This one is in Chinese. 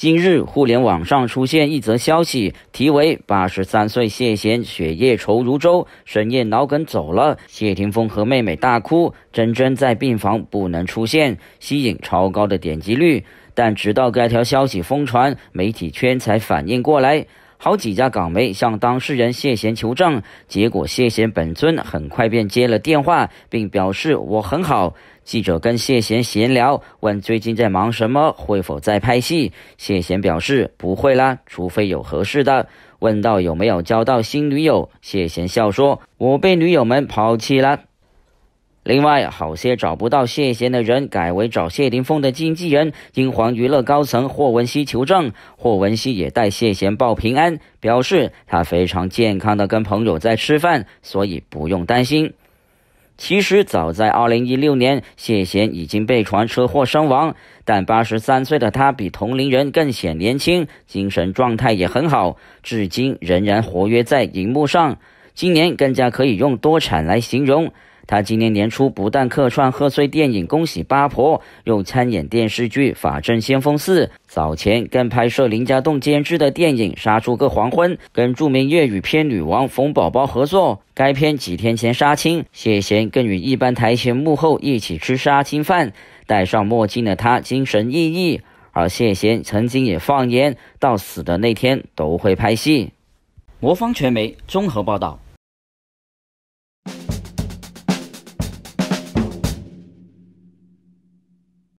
今日互联网上出现一则消息，题为“八十三岁谢贤血液稠如粥，深夜脑梗走了，谢霆锋和妹妹大哭，珍珍在病房不能出现”，吸引超高的点击率。但直到该条消息疯传，媒体圈才反应过来。好几家港媒向当事人谢贤求证，结果谢贤本尊很快便接了电话，并表示我很好。记者跟谢贤闲聊，问最近在忙什么，会否在拍戏？谢贤表示不会啦，除非有合适的。问到有没有交到新女友，谢贤笑说：“我被女友们抛弃了。”另外，好些找不到谢贤的人改为找谢霆锋的经纪人英皇娱乐高层霍文熙求证，霍文熙也代谢贤报平安，表示他非常健康的跟朋友在吃饭，所以不用担心。其实早在2016年，谢贤已经被传车祸身亡，但83岁的他比同龄人更显年轻，精神状态也很好，至今仍然活跃在荧幕上。今年更加可以用多产来形容。他今年年初不但客串贺岁电影《恭喜八婆》，又参演电视剧《法证先锋四》。早前更拍摄林家栋监制的电影《杀出个黄昏》，跟著名粤语片女王冯宝宝合作。该片几天前杀青，谢贤更与一班台前幕后一起吃杀青饭，戴上墨镜的他精神奕奕。而谢贤曾经也放言，到死的那天都会拍戏。魔方传媒综合报道。